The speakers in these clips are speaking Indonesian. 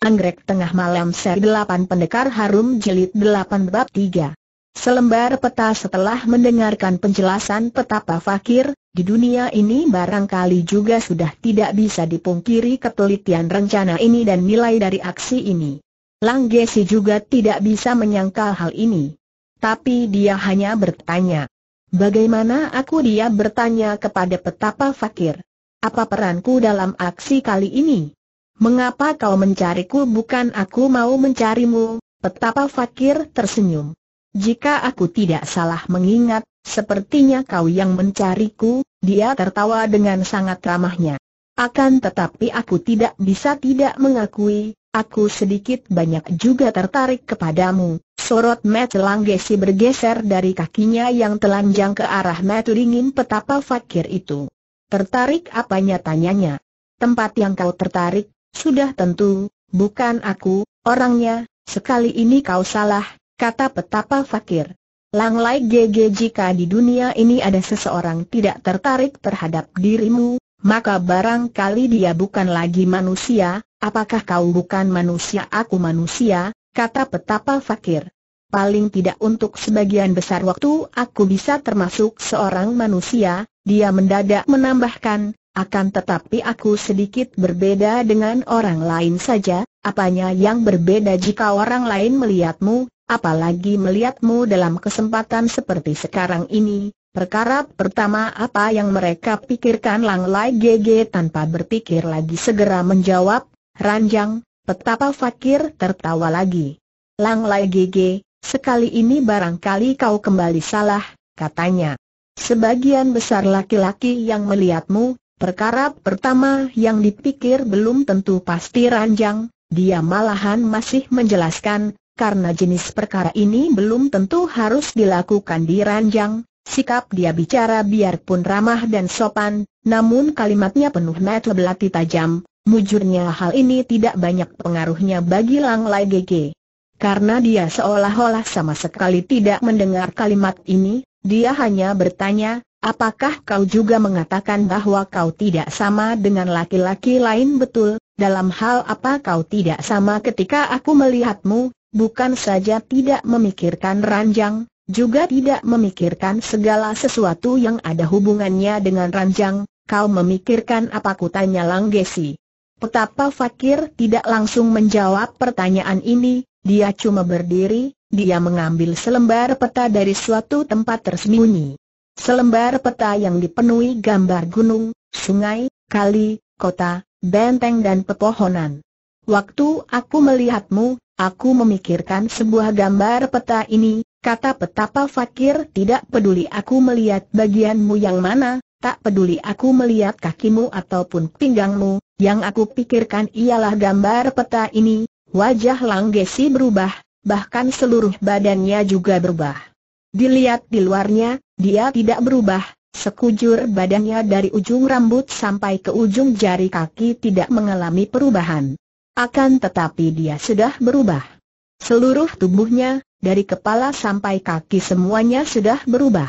Anggrek Tengah Malam Seri 8 Pendekar Harum Jelit 8 Bab 3 Selembar peta setelah mendengarkan penjelasan petapa fakir, di dunia ini barangkali juga sudah tidak bisa dipungkiri ketelitian rencana ini dan nilai dari aksi ini. Langgesi juga tidak bisa menyangkal hal ini. Tapi dia hanya bertanya. Bagaimana aku dia bertanya kepada petapa fakir? Apa peranku dalam aksi kali ini? Mengapa kau mencariku bukan aku mau mencarimu? Petapa Fakir tersenyum. Jika aku tidak salah mengingat, sepertinya kau yang mencariku, dia tertawa dengan sangat ramahnya. Akan tetapi aku tidak bisa tidak mengakui, aku sedikit banyak juga tertarik kepadamu. Sorot Matt Langgesi bergeser dari kakinya yang telanjang ke arah Matt Dingin petapa fakir itu. Tertarik apanya tanyanya. Tempat yang kau tertarik, sudah tentu, bukan aku, orangnya, sekali ini kau salah, kata petapa fakir. Langlai GG jika di dunia ini ada seseorang tidak tertarik terhadap dirimu, maka barangkali dia bukan lagi manusia, apakah kau bukan manusia aku manusia, kata petapa fakir. Paling tidak untuk sebagian besar waktu aku bisa termasuk seorang manusia, dia mendadak menambahkan, akan tetapi aku sedikit berbeda dengan orang lain saja, apanya yang berbeda jika orang lain melihatmu, apalagi melihatmu dalam kesempatan seperti sekarang ini, Perkara pertama apa yang mereka pikirkan Lang Lai GG tanpa berpikir lagi segera menjawab, Ranjang, petapa fakir tertawa lagi. Lang Lai GG, sekali ini barangkali kau kembali salah, katanya. Sebagian besar laki-laki yang melihatmu, Perkara pertama yang dipikir belum tentu pasti ranjang, dia malahan masih menjelaskan, karena jenis perkara ini belum tentu harus dilakukan di ranjang, sikap dia bicara biarpun ramah dan sopan, namun kalimatnya penuh mata belati tajam, mujurnya hal ini tidak banyak pengaruhnya bagi Lang Lai GG. Karena dia seolah-olah sama sekali tidak mendengar kalimat ini, dia hanya bertanya, Apakah kau juga mengatakan bahwa kau tidak sama dengan laki-laki lain betul? Dalam hal apa kau tidak sama ketika aku melihatmu? Bukan saja tidak memikirkan ranjang, juga tidak memikirkan segala sesuatu yang ada hubungannya dengan ranjang. Kau memikirkan apa kutanya Langgesi? Petapa Fakir tidak langsung menjawab pertanyaan ini, dia cuma berdiri, dia mengambil selembar peta dari suatu tempat tersembunyi. Selembar peta yang dipenuhi gambar gunung, sungai, kali, kota, benteng dan pepohonan. Waktu aku melihatmu, aku memikirkan sebuah gambar peta ini, kata petapa fakir tidak peduli aku melihat bagianmu yang mana, tak peduli aku melihat kakimu ataupun pinggangmu, yang aku pikirkan ialah gambar peta ini, wajah Langgesi berubah, bahkan seluruh badannya juga berubah. Dilihat di luarnya, dia tidak berubah, sekujur badannya dari ujung rambut sampai ke ujung jari kaki tidak mengalami perubahan. Akan tetapi dia sudah berubah. Seluruh tubuhnya, dari kepala sampai kaki semuanya sudah berubah.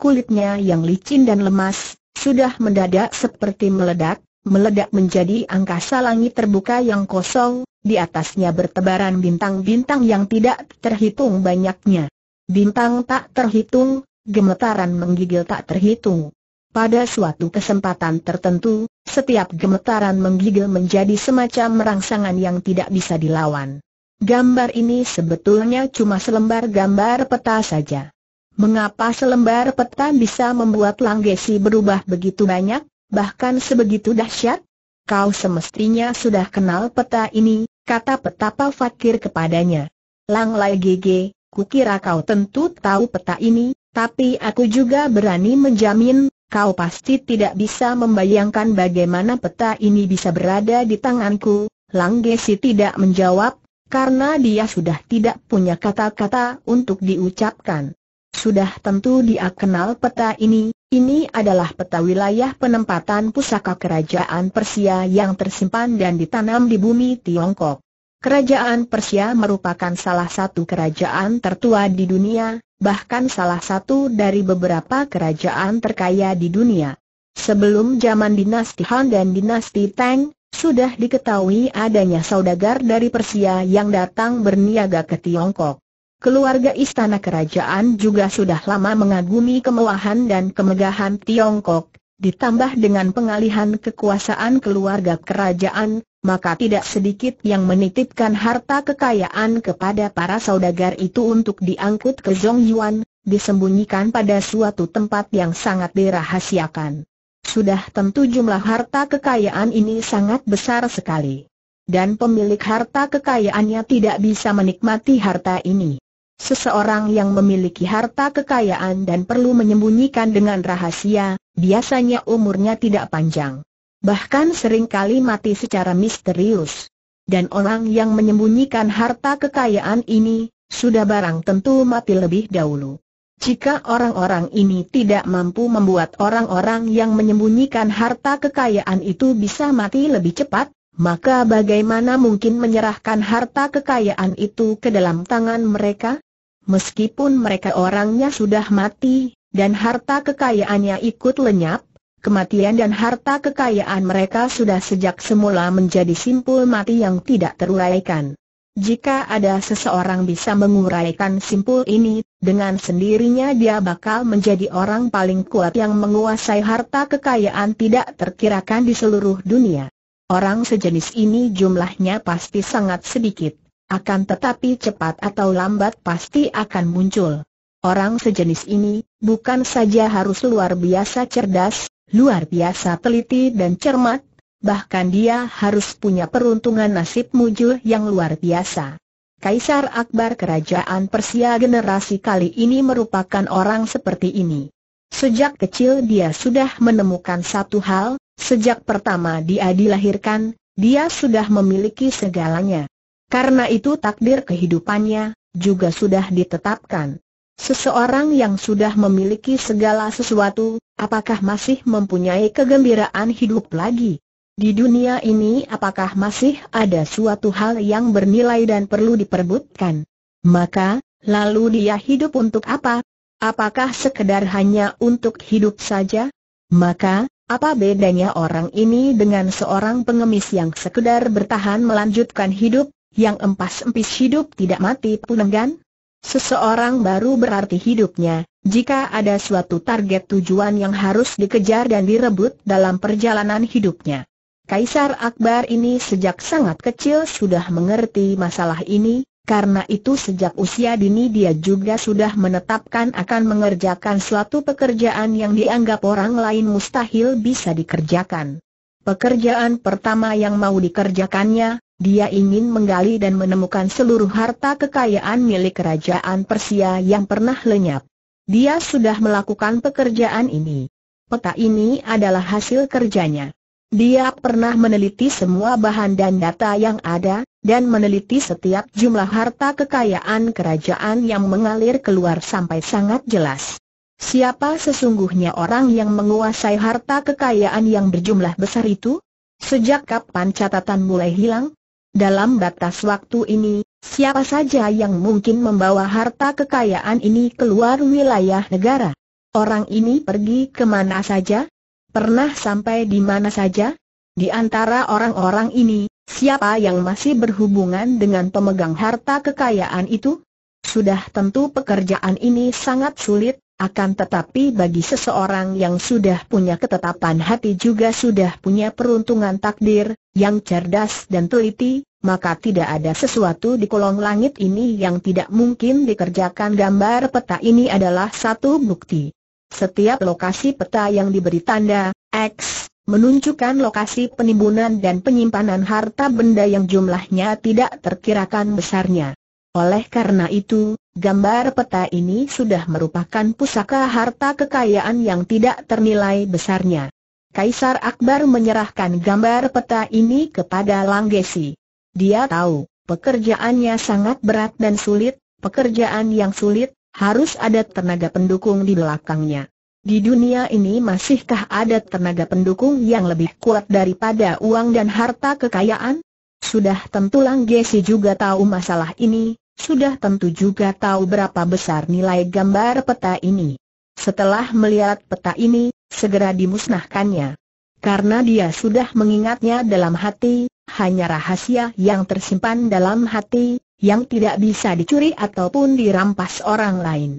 Kulitnya yang licin dan lemas, sudah mendadak seperti meledak, meledak menjadi angkasa langit terbuka yang kosong, di atasnya bertebaran bintang-bintang yang tidak terhitung banyaknya. Bintang tak terhitung, gemetaran menggigil tak terhitung. Pada suatu kesempatan tertentu, setiap gemetaran menggigil menjadi semacam merangsangan yang tidak bisa dilawan. Gambar ini sebetulnya cuma selembar gambar peta saja. Mengapa selembar peta bisa membuat Langgesi berubah begitu banyak, bahkan sebegitu dahsyat? Kau semestinya sudah kenal peta ini, kata petapa fakir kepadanya. Lang Lai Gege, Kukira kau tentu tahu peta ini, tapi aku juga berani menjamin, kau pasti tidak bisa membayangkan bagaimana peta ini bisa berada di tanganku. Langgesi tidak menjawab, karena dia sudah tidak punya kata-kata untuk diucapkan. Sudah tentu dia kenal peta ini, ini adalah peta wilayah penempatan pusaka kerajaan Persia yang tersimpan dan ditanam di bumi Tiongkok. Kerajaan Persia merupakan salah satu kerajaan tertua di dunia, bahkan salah satu dari beberapa kerajaan terkaya di dunia. Sebelum zaman dinasti Han dan dinasti Tang, sudah diketahui adanya saudagar dari Persia yang datang berniaga ke Tiongkok. Keluarga istana kerajaan juga sudah lama mengagumi kemewahan dan kemegahan Tiongkok, ditambah dengan pengalihan kekuasaan keluarga kerajaan, maka tidak sedikit yang menitipkan harta kekayaan kepada para saudagar itu untuk diangkut ke Zhongyuan, disembunyikan pada suatu tempat yang sangat dirahasiakan. Sudah tentu jumlah harta kekayaan ini sangat besar sekali. Dan pemilik harta kekayaannya tidak bisa menikmati harta ini. Seseorang yang memiliki harta kekayaan dan perlu menyembunyikan dengan rahasia, biasanya umurnya tidak panjang bahkan seringkali mati secara misterius. Dan orang yang menyembunyikan harta kekayaan ini, sudah barang tentu mati lebih dahulu. Jika orang-orang ini tidak mampu membuat orang-orang yang menyembunyikan harta kekayaan itu bisa mati lebih cepat, maka bagaimana mungkin menyerahkan harta kekayaan itu ke dalam tangan mereka? Meskipun mereka orangnya sudah mati, dan harta kekayaannya ikut lenyap, Kematian dan harta kekayaan mereka sudah sejak semula menjadi simpul mati yang tidak teruraikan. Jika ada seseorang bisa menguraikan simpul ini, dengan sendirinya dia bakal menjadi orang paling kuat yang menguasai harta kekayaan tidak terkirakan di seluruh dunia. Orang sejenis ini jumlahnya pasti sangat sedikit, akan tetapi cepat atau lambat pasti akan muncul. Orang sejenis ini, bukan saja harus luar biasa cerdas, luar biasa teliti dan cermat, bahkan dia harus punya peruntungan nasib mujur yang luar biasa. Kaisar Akbar Kerajaan Persia generasi kali ini merupakan orang seperti ini. Sejak kecil dia sudah menemukan satu hal, sejak pertama dia dilahirkan, dia sudah memiliki segalanya. Karena itu takdir kehidupannya, juga sudah ditetapkan. Seseorang yang sudah memiliki segala sesuatu, apakah masih mempunyai kegembiraan hidup lagi? Di dunia ini apakah masih ada suatu hal yang bernilai dan perlu diperbutkan? Maka, lalu dia hidup untuk apa? Apakah sekedar hanya untuk hidup saja? Maka, apa bedanya orang ini dengan seorang pengemis yang sekedar bertahan melanjutkan hidup, yang empas-empis hidup tidak mati pun enggan? Seseorang baru berarti hidupnya, jika ada suatu target tujuan yang harus dikejar dan direbut dalam perjalanan hidupnya. Kaisar Akbar ini sejak sangat kecil sudah mengerti masalah ini, karena itu sejak usia dini dia juga sudah menetapkan akan mengerjakan suatu pekerjaan yang dianggap orang lain mustahil bisa dikerjakan. Pekerjaan pertama yang mau dikerjakannya dia ingin menggali dan menemukan seluruh harta kekayaan milik kerajaan Persia yang pernah lenyap. Dia sudah melakukan pekerjaan ini. Peta ini adalah hasil kerjanya. Dia pernah meneliti semua bahan dan data yang ada, dan meneliti setiap jumlah harta kekayaan kerajaan yang mengalir keluar sampai sangat jelas. Siapa sesungguhnya orang yang menguasai harta kekayaan yang berjumlah besar itu? Sejak kapan catatan mulai hilang? Dalam batas waktu ini, siapa saja yang mungkin membawa harta kekayaan ini keluar wilayah negara? Orang ini pergi ke mana saja? Pernah sampai di mana saja? Di antara orang-orang ini, siapa yang masih berhubungan dengan pemegang harta kekayaan itu? Sudah tentu pekerjaan ini sangat sulit, akan tetapi bagi seseorang yang sudah punya ketetapan hati juga sudah punya peruntungan takdir, yang cerdas dan teliti, maka tidak ada sesuatu di kolong langit ini yang tidak mungkin dikerjakan gambar peta ini adalah satu bukti. Setiap lokasi peta yang diberi tanda, X, menunjukkan lokasi penimbunan dan penyimpanan harta benda yang jumlahnya tidak terkirakan besarnya. Oleh karena itu, gambar peta ini sudah merupakan pusaka harta kekayaan yang tidak ternilai besarnya. Kaisar Akbar menyerahkan gambar peta ini kepada Langgesi. Dia tahu, pekerjaannya sangat berat dan sulit, pekerjaan yang sulit, harus ada tenaga pendukung di belakangnya. Di dunia ini masihkah ada tenaga pendukung yang lebih kuat daripada uang dan harta kekayaan? Sudah tentu Langgesi juga tahu masalah ini, sudah tentu juga tahu berapa besar nilai gambar peta ini. Setelah melihat peta ini, segera dimusnahkannya. Karena dia sudah mengingatnya dalam hati, hanya rahasia yang tersimpan dalam hati, yang tidak bisa dicuri ataupun dirampas orang lain.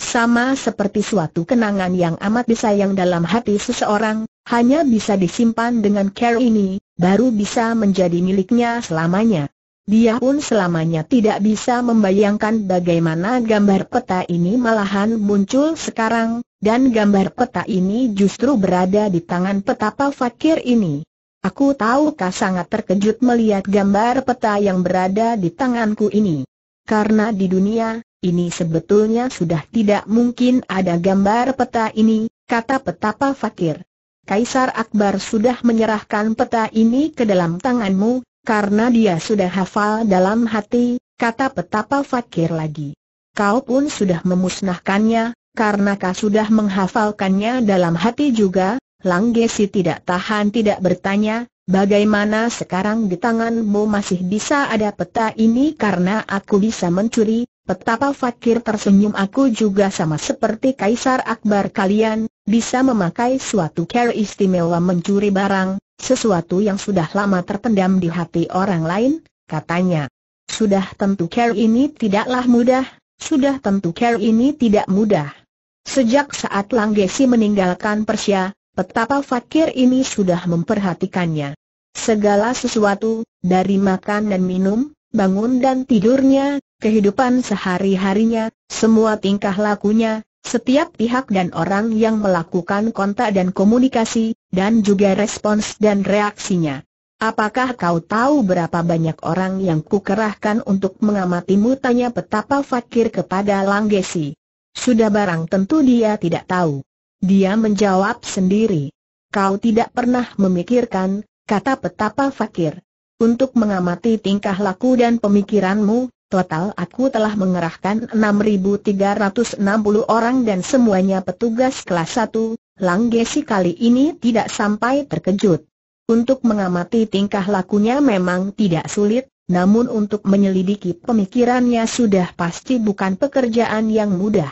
Sama seperti suatu kenangan yang amat disayang dalam hati seseorang, hanya bisa disimpan dengan care ini, baru bisa menjadi miliknya selamanya. Dia pun selamanya tidak bisa membayangkan bagaimana gambar peta ini malahan muncul sekarang, dan gambar peta ini justru berada di tangan petapa fakir ini. Aku tahu kau sangat terkejut melihat gambar peta yang berada di tanganku ini. Karena di dunia, ini sebetulnya sudah tidak mungkin ada gambar peta ini, kata petapa fakir. Kaisar Akbar sudah menyerahkan peta ini ke dalam tanganmu, karena dia sudah hafal dalam hati, kata petapa fakir lagi. Kau pun sudah memusnahkannya, karena kau sudah menghafalkannya dalam hati juga, Langgesi tidak tahan tidak bertanya, bagaimana sekarang di tanganmu masih bisa ada peta ini karena aku bisa mencuri, petapa fakir tersenyum aku juga sama seperti Kaisar Akbar kalian, bisa memakai suatu care istimewa mencuri barang, sesuatu yang sudah lama terpendam di hati orang lain, katanya. Sudah tentu care ini tidaklah mudah, sudah tentu care ini tidak mudah. Sejak saat Langgesi meninggalkan Persia, betapa fakir ini sudah memperhatikannya. Segala sesuatu, dari makan dan minum, bangun dan tidurnya, kehidupan sehari-harinya, semua tingkah lakunya, setiap pihak dan orang yang melakukan kontak dan komunikasi, dan juga respons dan reaksinya. Apakah kau tahu berapa banyak orang yang kukerahkan untuk mengamatimu? Tanya petapa fakir kepada Langgesi. Sudah barang tentu dia tidak tahu. Dia menjawab sendiri. Kau tidak pernah memikirkan, kata petapa fakir. Untuk mengamati tingkah laku dan pemikiranmu, total aku telah mengerahkan 6.360 orang dan semuanya petugas kelas 1, Langgesi kali ini tidak sampai terkejut. Untuk mengamati tingkah lakunya memang tidak sulit, namun untuk menyelidiki pemikirannya sudah pasti bukan pekerjaan yang mudah.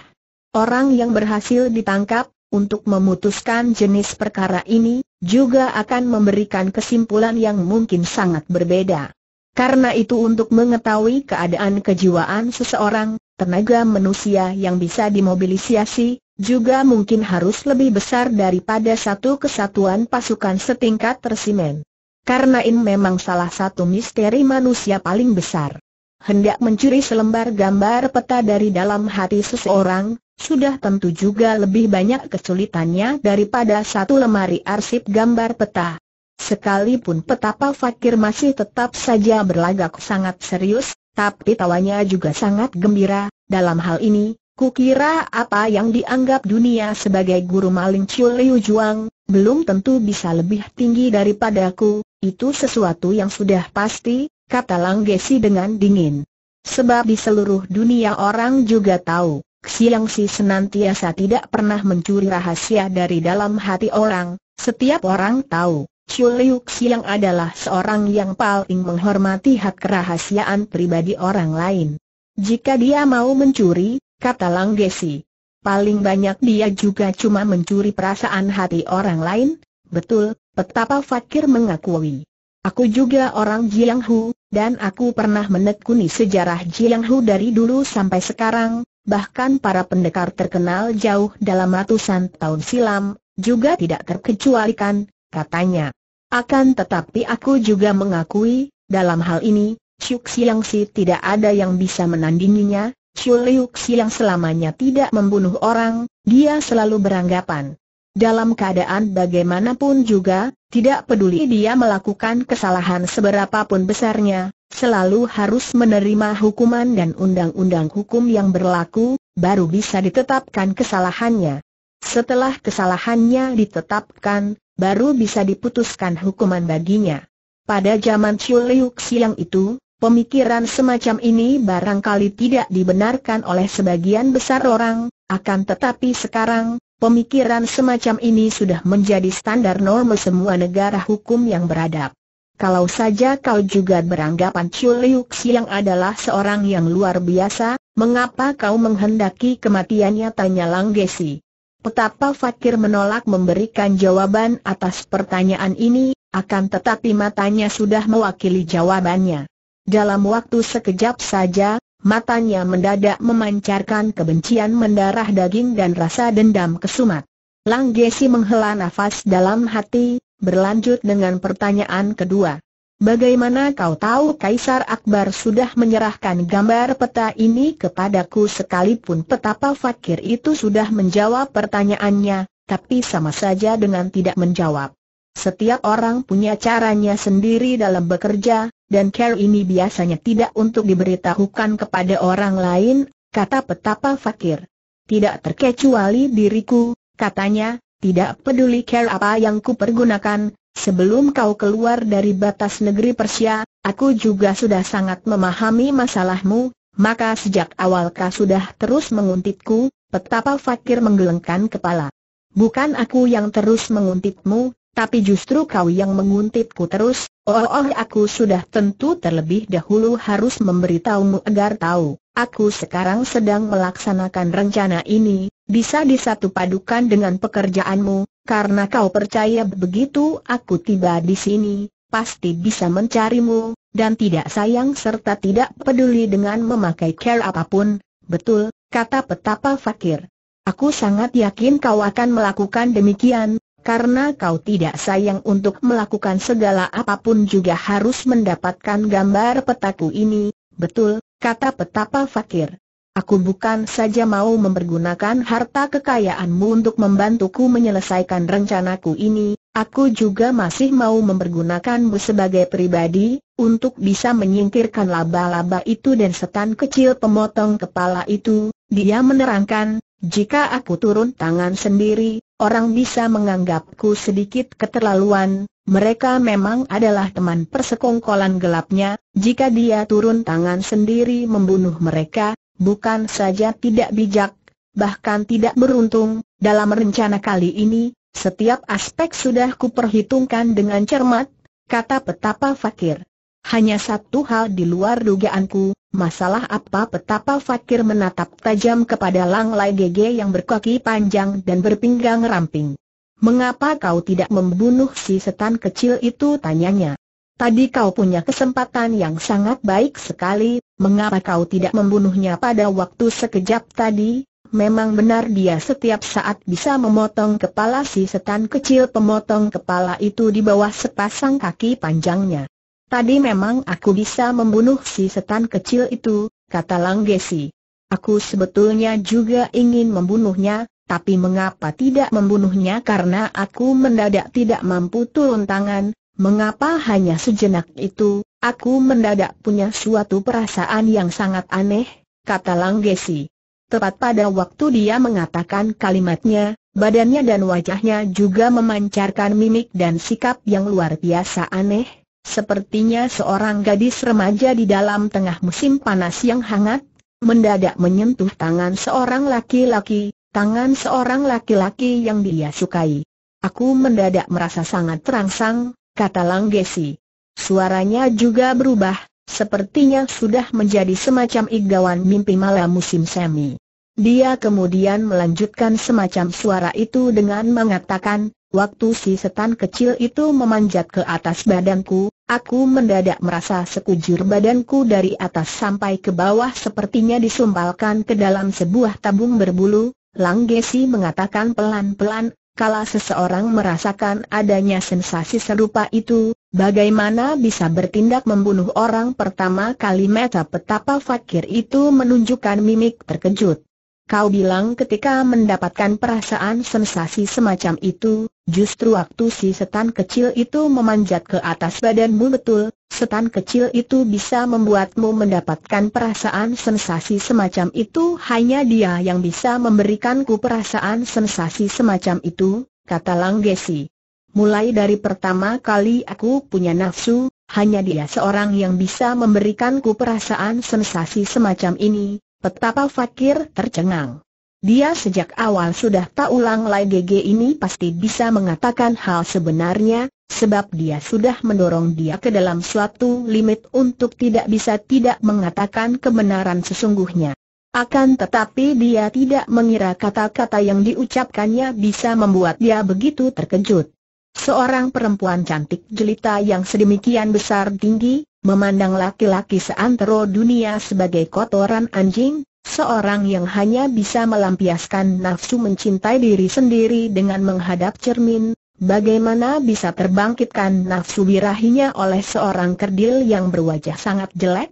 Orang yang berhasil ditangkap, untuk memutuskan jenis perkara ini, juga akan memberikan kesimpulan yang mungkin sangat berbeda. Karena itu untuk mengetahui keadaan kejiwaan seseorang, tenaga manusia yang bisa dimobilisasi, juga mungkin harus lebih besar daripada satu kesatuan pasukan setingkat tersimen. Karena ini memang salah satu misteri manusia paling besar. Hendak mencuri selembar gambar peta dari dalam hati seseorang, sudah tentu juga lebih banyak kesulitannya daripada satu lemari arsip gambar peta. Sekalipun petapa fakir masih tetap saja berlagak sangat serius, tapi tawanya juga sangat gembira, dalam hal ini, Kukira apa yang dianggap dunia sebagai guru maling Chiu Liu Juang, belum tentu bisa lebih tinggi daripadaku, itu sesuatu yang sudah pasti, kata Lang Gesi dengan dingin. Sebab di seluruh dunia orang juga tahu, Xiang Si senantiasa tidak pernah mencuri rahasia dari dalam hati orang, setiap orang tahu. Chiu Liu Xiang adalah seorang yang paling menghormati hak kerahasiaan pribadi orang lain. Jika dia mau mencuri, kata Langgesi. Paling banyak dia juga cuma mencuri perasaan hati orang lain, betul, betapa fakir mengakui. Aku juga orang Jianghu, dan aku pernah menekuni sejarah Jianghu dari dulu sampai sekarang, bahkan para pendekar terkenal jauh dalam ratusan tahun silam, juga tidak terkecualikan, katanya. Akan tetapi aku juga mengakui, dalam hal ini, Chuk Siang tidak ada yang bisa menandinginya, Chu Liuxi yang selamanya tidak membunuh orang, dia selalu beranggapan. Dalam keadaan bagaimanapun juga, tidak peduli dia melakukan kesalahan seberapapun besarnya, selalu harus menerima hukuman dan undang-undang hukum yang berlaku, baru bisa ditetapkan kesalahannya. Setelah kesalahannya ditetapkan, baru bisa diputuskan hukuman baginya. Pada zaman Chiu Liu yang itu, Pemikiran semacam ini barangkali tidak dibenarkan oleh sebagian besar orang, akan tetapi sekarang, pemikiran semacam ini sudah menjadi standar norma semua negara hukum yang beradab. Kalau saja kau juga beranggapan Chiu Liu yang adalah seorang yang luar biasa, mengapa kau menghendaki kematiannya tanya Lang Gesi. Petapa Fakir menolak memberikan jawaban atas pertanyaan ini, akan tetapi matanya sudah mewakili jawabannya. Dalam waktu sekejap saja, matanya mendadak memancarkan kebencian mendarah daging dan rasa dendam kesumat. Lang Gesi menghela nafas dalam hati, berlanjut dengan pertanyaan kedua. Bagaimana kau tahu Kaisar Akbar sudah menyerahkan gambar peta ini kepadaku sekalipun petapa fakir itu sudah menjawab pertanyaannya, tapi sama saja dengan tidak menjawab. Setiap orang punya caranya sendiri dalam bekerja, dan care ini biasanya tidak untuk diberitahukan kepada orang lain, kata petapa fakir. Tidak terkecuali diriku, katanya, tidak peduli care apa yang kupergunakan, sebelum kau keluar dari batas negeri Persia, aku juga sudah sangat memahami masalahmu, maka sejak awal kau sudah terus menguntitku, petapa fakir menggelengkan kepala. Bukan aku yang terus menguntitmu, tapi justru kau yang menguntitku terus, oh, oh aku sudah tentu terlebih dahulu harus memberitahumu agar tahu, aku sekarang sedang melaksanakan rencana ini, bisa disatu padukan dengan pekerjaanmu, karena kau percaya begitu aku tiba di sini, pasti bisa mencarimu, dan tidak sayang serta tidak peduli dengan memakai care apapun, betul, kata petapa fakir. Aku sangat yakin kau akan melakukan demikian, karena kau tidak sayang untuk melakukan segala apapun juga harus mendapatkan gambar petaku ini, betul, kata petapa fakir. Aku bukan saja mau mempergunakan harta kekayaanmu untuk membantuku menyelesaikan rencanaku ini, aku juga masih mau mempergunakanmu sebagai pribadi, untuk bisa menyingkirkan laba-laba itu dan setan kecil pemotong kepala itu, dia menerangkan, jika aku turun tangan sendiri, orang bisa menganggapku sedikit keterlaluan, mereka memang adalah teman persekongkolan gelapnya, jika dia turun tangan sendiri membunuh mereka, bukan saja tidak bijak, bahkan tidak beruntung, dalam rencana kali ini, setiap aspek sudah kuperhitungkan dengan cermat, kata petapa fakir. Hanya satu hal di luar dugaanku, Masalah apa petapa Fakir menatap tajam kepada Lang Lai Gege yang berkaki panjang dan berpinggang ramping. Mengapa kau tidak membunuh si setan kecil itu tanyanya. Tadi kau punya kesempatan yang sangat baik sekali, mengapa kau tidak membunuhnya pada waktu sekejap tadi? Memang benar dia setiap saat bisa memotong kepala si setan kecil pemotong kepala itu di bawah sepasang kaki panjangnya. Tadi memang aku bisa membunuh si setan kecil itu, kata Langgesi. Aku sebetulnya juga ingin membunuhnya, tapi mengapa tidak membunuhnya karena aku mendadak tidak mampu turun tangan, mengapa hanya sejenak itu, aku mendadak punya suatu perasaan yang sangat aneh, kata Langgesi. Tepat pada waktu dia mengatakan kalimatnya, badannya dan wajahnya juga memancarkan mimik dan sikap yang luar biasa aneh, Sepertinya seorang gadis remaja di dalam tengah musim panas yang hangat, mendadak menyentuh tangan seorang laki-laki, tangan seorang laki-laki yang dia sukai. Aku mendadak merasa sangat terangsang, kata Langgesi. Suaranya juga berubah, sepertinya sudah menjadi semacam igawan mimpi malam musim semi. Dia kemudian melanjutkan semacam suara itu dengan mengatakan, Waktu si setan kecil itu memanjat ke atas badanku, aku mendadak merasa sekujur badanku dari atas sampai ke bawah sepertinya disumpalkan ke dalam sebuah tabung berbulu. Langgesi mengatakan pelan-pelan, kala seseorang merasakan adanya sensasi serupa itu, bagaimana bisa bertindak membunuh orang pertama kali meta petapa fakir itu menunjukkan mimik terkejut. Kau bilang ketika mendapatkan perasaan sensasi semacam itu, Justru waktu si setan kecil itu memanjat ke atas badanmu betul, setan kecil itu bisa membuatmu mendapatkan perasaan sensasi semacam itu Hanya dia yang bisa memberikanku perasaan sensasi semacam itu, kata Langgesi Mulai dari pertama kali aku punya nafsu, hanya dia seorang yang bisa memberikanku perasaan sensasi semacam ini Petapa Fakir tercengang dia sejak awal sudah tak ulang lagi GG ini pasti bisa mengatakan hal sebenarnya, sebab dia sudah mendorong dia ke dalam suatu limit untuk tidak bisa tidak mengatakan kebenaran sesungguhnya. Akan tetapi dia tidak mengira kata-kata yang diucapkannya bisa membuat dia begitu terkejut. Seorang perempuan cantik jelita yang sedemikian besar tinggi, memandang laki-laki seantero dunia sebagai kotoran anjing, Seorang yang hanya bisa melampiaskan nafsu mencintai diri sendiri dengan menghadap cermin, bagaimana bisa terbangkitkan nafsu birahinya oleh seorang kerdil yang berwajah sangat jelek?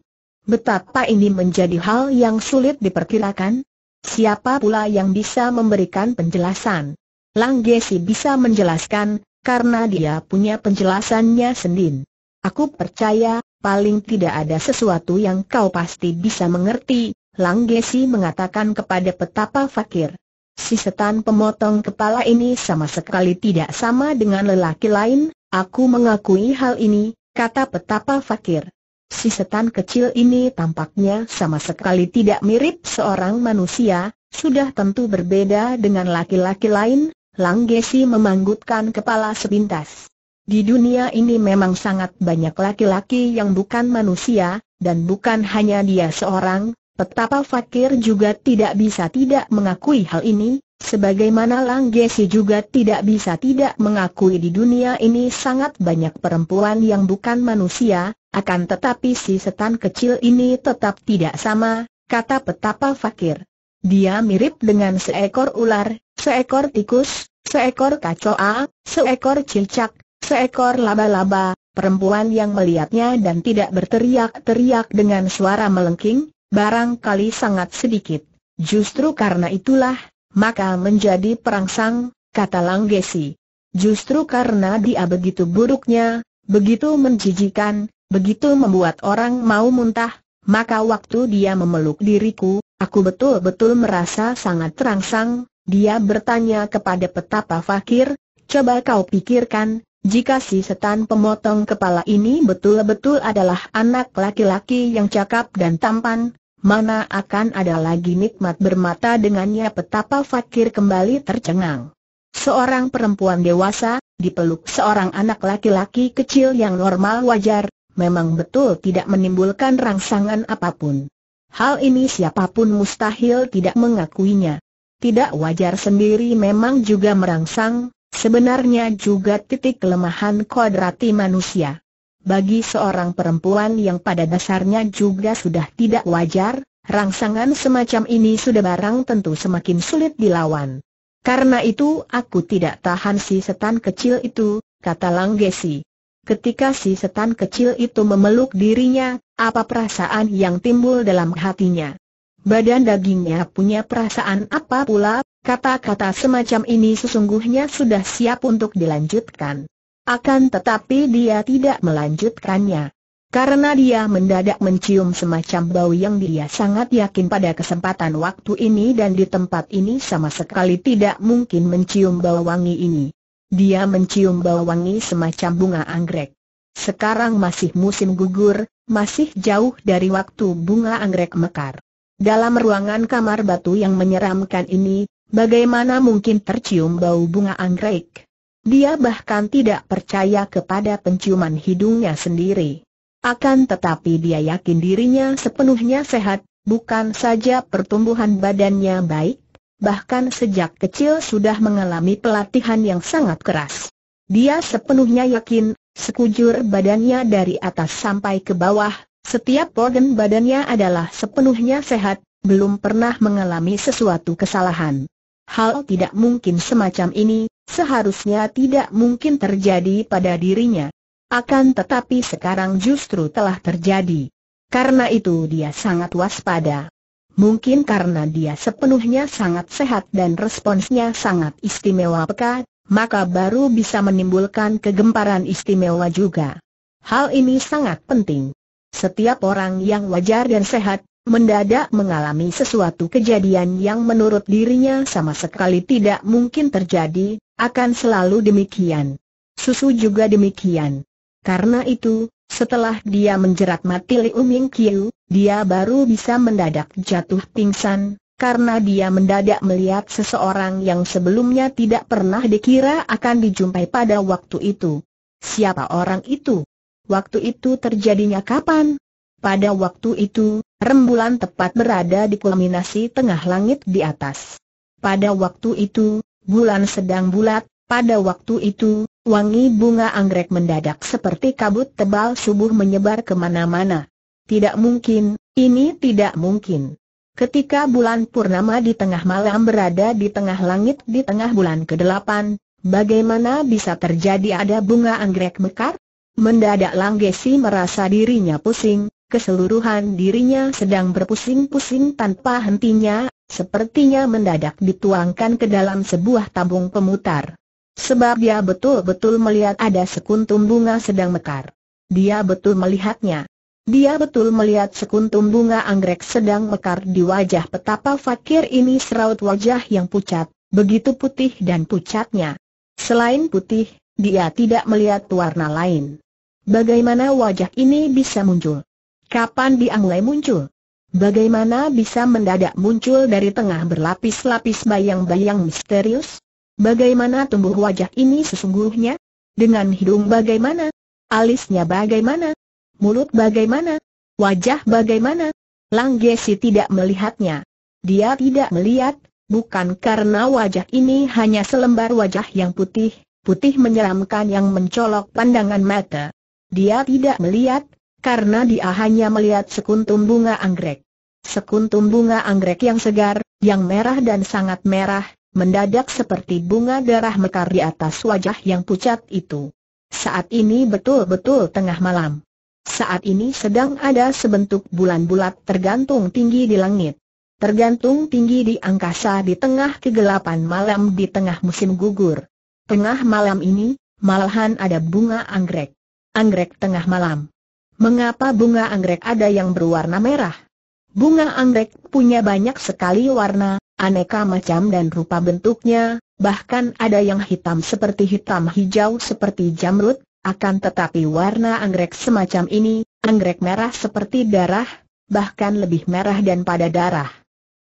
Betapa ini menjadi hal yang sulit diperkirakan. Siapa pula yang bisa memberikan penjelasan? Langgesi bisa menjelaskan, karena dia punya penjelasannya sendiri. Aku percaya, paling tidak ada sesuatu yang kau pasti bisa mengerti, Langgesi mengatakan kepada petapa fakir. Si setan pemotong kepala ini sama sekali tidak sama dengan lelaki lain, aku mengakui hal ini, kata petapa fakir. Si setan kecil ini tampaknya sama sekali tidak mirip seorang manusia, sudah tentu berbeda dengan laki-laki lain, Langgesi memanggutkan kepala sepintas. Di dunia ini memang sangat banyak laki-laki yang bukan manusia, dan bukan hanya dia seorang, Petapa Fakir juga tidak bisa tidak mengakui hal ini, sebagaimana Lang juga tidak bisa tidak mengakui di dunia ini sangat banyak perempuan yang bukan manusia, akan tetapi si setan kecil ini tetap tidak sama, kata Petapa Fakir. Dia mirip dengan seekor ular, seekor tikus, seekor kacoa, seekor cilcak, seekor laba-laba, perempuan yang melihatnya dan tidak berteriak-teriak dengan suara melengking, barangkali sangat sedikit. Justru karena itulah, maka menjadi perangsang, kata Langgesi. Justru karena dia begitu buruknya, begitu menjijikan, begitu membuat orang mau muntah, maka waktu dia memeluk diriku, aku betul-betul merasa sangat terangsang, dia bertanya kepada petapa fakir, coba kau pikirkan, jika si setan pemotong kepala ini betul-betul adalah anak laki-laki yang cakap dan tampan, mana akan ada lagi nikmat bermata dengannya petapa fakir kembali tercengang. Seorang perempuan dewasa, dipeluk seorang anak laki-laki kecil yang normal wajar, memang betul tidak menimbulkan rangsangan apapun. Hal ini siapapun mustahil tidak mengakuinya. Tidak wajar sendiri memang juga merangsang, Sebenarnya juga titik kelemahan kodrati manusia. Bagi seorang perempuan yang pada dasarnya juga sudah tidak wajar, rangsangan semacam ini sudah barang tentu semakin sulit dilawan. Karena itu aku tidak tahan si setan kecil itu, kata Langgesi. Ketika si setan kecil itu memeluk dirinya, apa perasaan yang timbul dalam hatinya? Badan dagingnya punya perasaan apa pula, Kata-kata semacam ini sesungguhnya sudah siap untuk dilanjutkan. Akan tetapi dia tidak melanjutkannya. Karena dia mendadak mencium semacam bau yang dia sangat yakin pada kesempatan waktu ini dan di tempat ini sama sekali tidak mungkin mencium bau wangi ini. Dia mencium bau wangi semacam bunga anggrek. Sekarang masih musim gugur, masih jauh dari waktu bunga anggrek mekar. Dalam ruangan kamar batu yang menyeramkan ini, Bagaimana mungkin tercium bau bunga anggrek? Dia bahkan tidak percaya kepada penciuman hidungnya sendiri. Akan tetapi dia yakin dirinya sepenuhnya sehat, bukan saja pertumbuhan badannya baik, bahkan sejak kecil sudah mengalami pelatihan yang sangat keras. Dia sepenuhnya yakin, sekujur badannya dari atas sampai ke bawah, setiap organ badannya adalah sepenuhnya sehat, belum pernah mengalami sesuatu kesalahan. Hal tidak mungkin semacam ini, seharusnya tidak mungkin terjadi pada dirinya. Akan tetapi sekarang justru telah terjadi. Karena itu dia sangat waspada. Mungkin karena dia sepenuhnya sangat sehat dan responsnya sangat istimewa peka, maka baru bisa menimbulkan kegemparan istimewa juga. Hal ini sangat penting. Setiap orang yang wajar dan sehat, mendadak mengalami sesuatu kejadian yang menurut dirinya sama sekali tidak mungkin terjadi, akan selalu demikian. Susu juga demikian. Karena itu, setelah dia menjerat mati Liu Ming Kiu, dia baru bisa mendadak jatuh pingsan, karena dia mendadak melihat seseorang yang sebelumnya tidak pernah dikira akan dijumpai pada waktu itu. Siapa orang itu? Waktu itu terjadinya kapan? Pada waktu itu, Rembulan tepat berada di kulminasi tengah langit di atas. Pada waktu itu, bulan sedang bulat, pada waktu itu, wangi bunga anggrek mendadak seperti kabut tebal subuh menyebar kemana-mana. Tidak mungkin, ini tidak mungkin. Ketika bulan purnama di tengah malam berada di tengah langit di tengah bulan ke-8, bagaimana bisa terjadi ada bunga anggrek mekar? Mendadak Langgesi merasa dirinya pusing, keseluruhan dirinya sedang berpusing-pusing tanpa hentinya, sepertinya mendadak dituangkan ke dalam sebuah tabung pemutar. Sebab dia betul-betul melihat ada sekuntum bunga sedang mekar. Dia betul melihatnya. Dia betul melihat sekuntum bunga anggrek sedang mekar di wajah petapa fakir ini seraut wajah yang pucat, begitu putih dan pucatnya. Selain putih, dia tidak melihat warna lain. Bagaimana wajah ini bisa muncul? Kapan dia mulai muncul? Bagaimana bisa mendadak muncul dari tengah berlapis-lapis bayang-bayang misterius? Bagaimana tumbuh wajah ini sesungguhnya? Dengan hidung bagaimana? Alisnya bagaimana? Mulut bagaimana? Wajah bagaimana? Langgesi tidak melihatnya. Dia tidak melihat, bukan karena wajah ini hanya selembar wajah yang putih, putih menyeramkan yang mencolok pandangan mata. Dia tidak melihat, karena dia hanya melihat sekuntum bunga anggrek. Sekuntum bunga anggrek yang segar, yang merah dan sangat merah, mendadak seperti bunga darah mekar di atas wajah yang pucat itu. Saat ini betul-betul tengah malam. Saat ini sedang ada sebentuk bulan bulat tergantung tinggi di langit. Tergantung tinggi di angkasa di tengah kegelapan malam di tengah musim gugur. Tengah malam ini, malahan ada bunga anggrek. Anggrek tengah malam. Mengapa bunga anggrek ada yang berwarna merah? Bunga anggrek punya banyak sekali warna, aneka macam dan rupa bentuknya, bahkan ada yang hitam seperti hitam hijau seperti jamrut, akan tetapi warna anggrek semacam ini, anggrek merah seperti darah, bahkan lebih merah dan pada darah.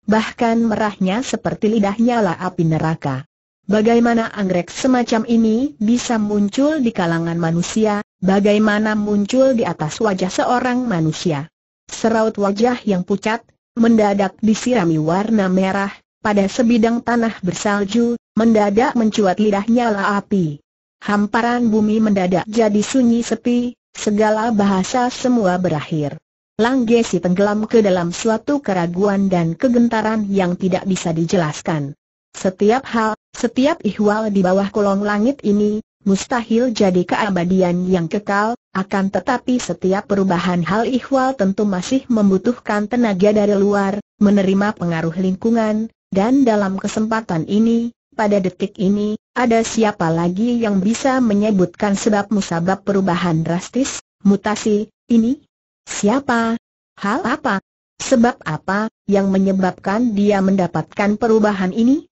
Bahkan merahnya seperti lidahnya lah api neraka. Bagaimana anggrek semacam ini bisa muncul di kalangan manusia, Bagaimana muncul di atas wajah seorang manusia? Seraut wajah yang pucat, mendadak disirami warna merah, pada sebidang tanah bersalju, mendadak mencuat lidah nyala api. Hamparan bumi mendadak jadi sunyi sepi, segala bahasa semua berakhir. Langgesi tenggelam ke dalam suatu keraguan dan kegentaran yang tidak bisa dijelaskan. Setiap hal, setiap ihwal di bawah kolong langit ini, mustahil jadi keabadian yang kekal, akan tetapi setiap perubahan hal ihwal tentu masih membutuhkan tenaga dari luar, menerima pengaruh lingkungan, dan dalam kesempatan ini, pada detik ini, ada siapa lagi yang bisa menyebutkan sebab musabab perubahan drastis, mutasi, ini? Siapa? Hal apa? Sebab apa yang menyebabkan dia mendapatkan perubahan ini?